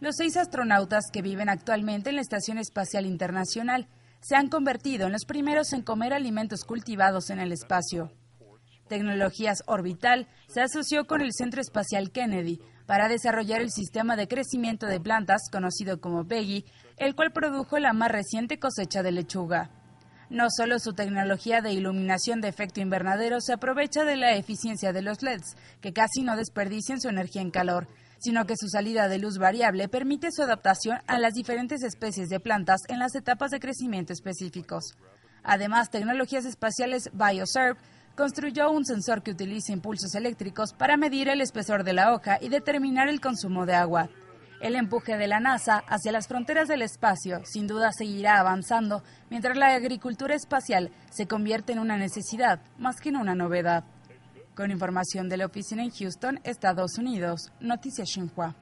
Los seis astronautas que viven actualmente en la Estación Espacial Internacional se han convertido en los primeros en comer alimentos cultivados en el espacio. Tecnologías Orbital se asoció con el Centro Espacial Kennedy para desarrollar el sistema de crecimiento de plantas conocido como PEGI, el cual produjo la más reciente cosecha de lechuga. No solo su tecnología de iluminación de efecto invernadero se aprovecha de la eficiencia de los LEDs, que casi no desperdician su energía en calor, sino que su salida de luz variable permite su adaptación a las diferentes especies de plantas en las etapas de crecimiento específicos. Además, Tecnologías Espaciales BioServe construyó un sensor que utiliza impulsos eléctricos para medir el espesor de la hoja y determinar el consumo de agua. El empuje de la NASA hacia las fronteras del espacio sin duda seguirá avanzando mientras la agricultura espacial se convierte en una necesidad más que en una novedad. Con información de la oficina en Houston, Estados Unidos, Noticias Xinhua.